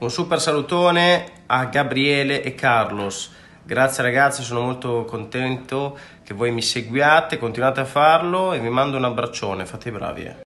Un super salutone a Gabriele e Carlos. Grazie ragazzi, sono molto contento che voi mi seguiate, continuate a farlo e vi mando un abbraccione, fate i bravi. Eh.